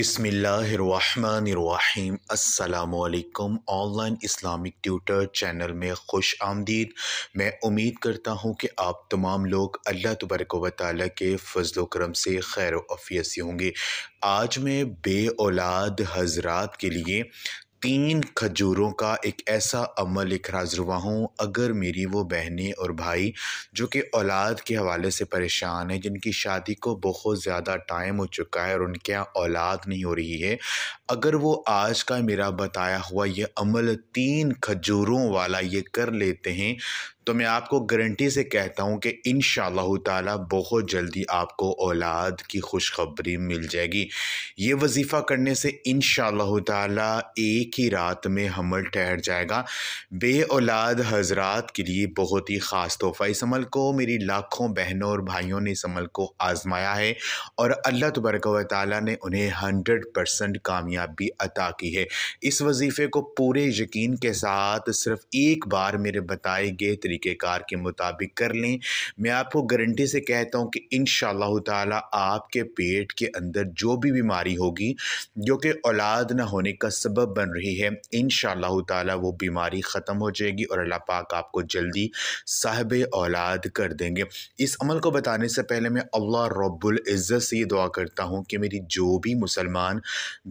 बिसमीम् अल्लाम online Islamic tutor channel में खुश आमदीद मैं उम्मीद करता हूँ कि आप तमाम लोग अल्लाह तबरक व ताली के फ़जल करम से खैर अफियसी से होंगे आज मैं बे औलाद हजरात के लिए तीन खजूरों का एक ऐसा अमल एक राजुआ हूँ अगर मेरी वो बहनें और भाई जो कि औलाद के हवाले से परेशान है जिनकी शादी को बहुत ज़्यादा टाइम हो चुका है और उनके यहाँ औलाद नहीं हो रही है अगर वो आज का मेरा बताया हुआ ये अमल तीन खजूरों वाला ये कर लेते हैं तो मैं आपको गारंटी से कहता हूँ कि इन ताला बहुत जल्दी आपको औलाद की खुशखबरी मिल जाएगी ये वजीफ़ा करने से इन ताला एक ही रात में हमल ठहर जाएगा बे औलाद हजरात के लिए बहुत ही ख़ास तोहफ़ा इस अमल को मेरी लाखों बहनों और भाइयों ने इस अमल को आज़माया है और अल्लाह तबरक ताली ने उन्हें हंड्रेड परसेंट कामयाबी अता की है इस वजीफ़े को पूरे यकीन के साथ सिर्फ़ एक बार मेरे बताए गए तरीक़ेकार के मुताबिक कर लें मैं आपको गारंटी से कहता हूँ कि इन ताला आपके पेट के अंदर जो भी बीमारी होगी जो कि औलाद ना होने का सबब बन रही है इन ताला वो बीमारी ख़त्म हो जाएगी और अल्लाह पाक आपको जल्दी साहब औलाद कर देंगे इस अमल को बताने से पहले मैं अल्लाह रब्बुल इज़्ज़त से ये दुआ करता हूँ कि मेरी जो भी मुसलमान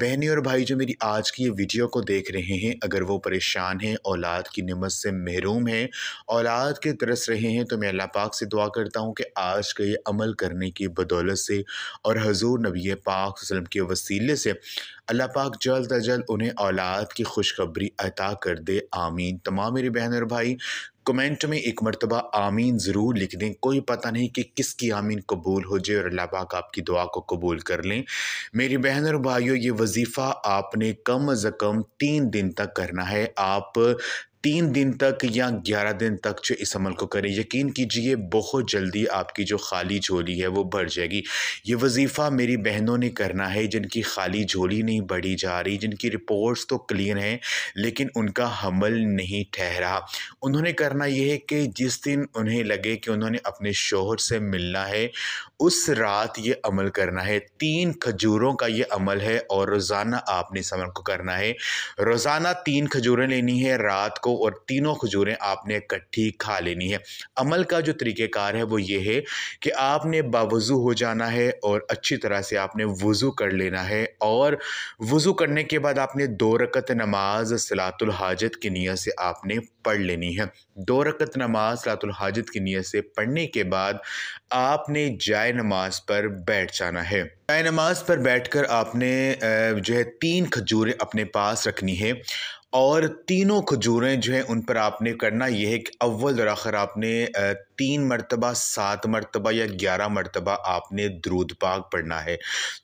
बहने और भाई जो मेरी आज की ये वीडियो को देख रहे हैं अगर वो परेशान हैं औलाद की नमत से महरूम हैं औला मुश्किल के तरस रहे हैं तो मैं अल्लाह पाक से दुआ करता हूँ कि आज का ये अमल करने की बदौलत से और हजूर नबी पाक वसलम के वसीले से अल्लाह पाक जल्द अज जल्द उन्हें औलाद की खुशखबरी अता कर दे आमीन तमाम मेरी बहन और भाई कमेंट में एक मरतबा आमीन ज़रूर लिख दें कोई पता नहीं कि किसकी आमीन कबूल हो जाए और अल्लाह पाक आपकी दुआ को कबूल कर लें मेरी बहन और भाइयों ये वजीफ़ा आपने कम अज़ कम तीन दिन तक करना है आप तीन दिन तक या ग्यारह दिन तक जो इस अमल को करें यकीन कीजिए बहुत जल्दी आपकी जो खाली झोली है वो भर जाएगी ये वजीफ़ा मेरी बहनों ने करना है जिनकी खाली झोली नहीं बढ़ी जा रही जिनकी रिपोर्ट्स तो क्लियर हैं लेकिन उनका हमल नहीं ठहरा उन्होंने करना यह है कि जिस दिन उन्हें लगे कि उन्होंने अपने शोहर से मिलना है उस रात ये अमल करना है तीन खजूरों का ये अमल है और रोज़ाना आपने इस अमल को करना है रोज़ाना तीन खजूरें लेनी है रात को को और तीनों खजूरें आपने इकट्ठी खा लेनी है अमल का जो तरीक़ेकार है वो ये है कि आपने बावज़ू हो जाना है और अच्छी तरह से आपने वज़ू कर लेना है और वज़ू करने के बाद आपने दो रकत नमाज सलातुल हाजत की नीयत से आपने पढ़ लेनी है दो रकत नमाज सलातुल हाजत की नीयत से पढ़ने के बाद आपने जाए नमाज पर बैठ जाना है जाए नमाज पर बैठकर आपने जो है तीन खजूरें अपने पास रखनी है और तीनों खजूरें जो हैं उन पर आपने करना यह है कि अव्वल आखिर आपने तीन मरतबा सात मरतबा या ग्यारह मरतबा आपने द्रुद पाक पढ़ना है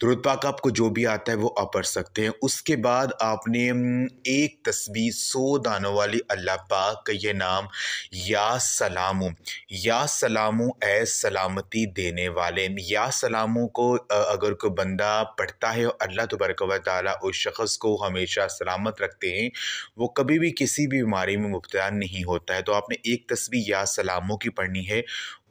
द्रुद पाक आपको जो भी आता है वो आप पढ़ सकते हैं उसके बाद आपने एक तस्वीर सो दानों वाली अल्लाह पाक का ये नाम या सलामू या सलामू ए सलामती देने वाले या सलामों को अगर कोई बंदा पढ़ता है और अल्लाह तबरक वाली उस शख्स को हमेशा सलामत रखते हैं वो कभी भी किसी भी बीमारी में मुबतला नहीं होता है तो आपने एक तस्वीर या सलामों की पढ़नी है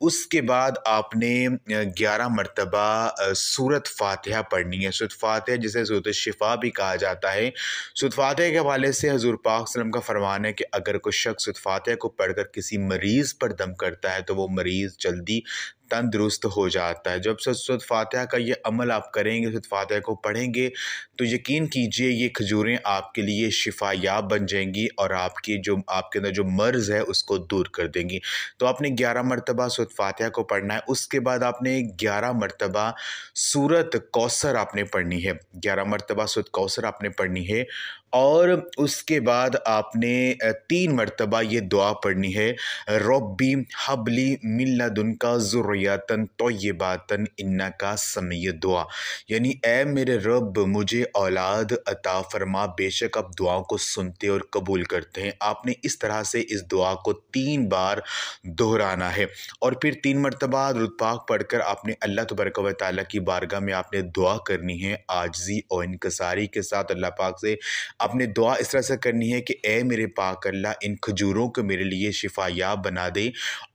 उसके बाद आपने ग्यारह मरतबा सूरत फातहा पढ़नी है सूरत फातह जिसे सूरत शिफा भी कहा जाता है सूरत फातह के हवाले से हजूर पाक वसलम का फरमान है कि अगर कोई शख्स सूरत फातह को पढ़कर किसी मरीज़ पर दम करता है तो वो मरीज़ जल्दी तंदुरुस्त हो जाता है जब सद फातह का ये अमल आप करेंगे सद फातह को पढ़ेंगे तो यकीन कीजिए ये खजूरें आपके लिए शिफायाब बन जाएंगी और आपकी जो आपके अंदर जो मर्ज़ है उसको दूर कर देंगी तो आपने ग्यारह मरतबा सूरत फातिहा को पढ़ना है उसके बाद आपने ग्यारह मरतबा सूरत कौसर आपने पढ़नी है ग्यारह मरतबा सूरत कौसर आपने पढ़नी है और उसके बाद आपने तीन मरतबा ये दुआ पढ़नी है रब्बी हबली मिल्ला दुन का ये बातन इन्ना का समय दुआ यानी ए मेरे रब मुझे औलाद अता फरमा बेशक आप दुआओं को सुनते और कबूल करते हैं आपने इस तरह से इस दुआ को तीन बार दोहराना है और फिर तीन मरतबा रुतपाक पढ़कर आपने अल्लाह तबरक व ताली की बारगाह में आपने दुआ करनी है आजजी और इनकसारी के साथ अल्लाह पाक से अपनी दुआ इस तरह से करनी है कि ए मेरे पाक अल्लाह इन खजूरों को मेरे लिए शिफायाब बना दे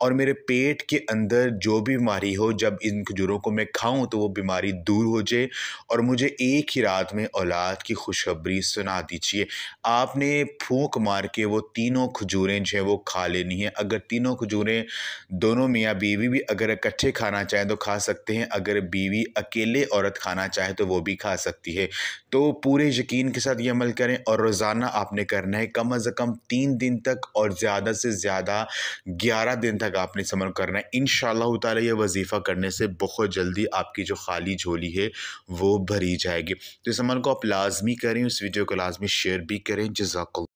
और मेरे पेट के अंदर जो भी बीमारी हो जब इन खजूरों को मैं खाऊं तो वो बीमारी दूर हो जाए और मुझे एक ही रात में औलाद की खुशखबरी सुना दीजिए आपने फूक मार के वो तीनों खजूरें जो हैं वो खा लेनी है अगर तीनों खजूरें दोनों मियाँ बीवी भी अगर इकट्ठे खाना चाहें तो खा सकते हैं अगर बीवी अकेले औरत खाना चाहे तो वो भी खा सकती है तो पूरे यकीन के साथ ये अमल करें करें और रोज़ाना आपने करना है कम अज़ कम तीन दिन तक और ज़्यादा से ज़्यादा ग्यारह दिन तक आपने समर करना है इन शाह यह वजीफ़ा करने से बहुत जल्दी आपकी जो खाली झोली है वो भरी जाएगी तो इस अमल को आप लाजमी करें उस वीडियो को लाजमी शेयर भी करें जजाक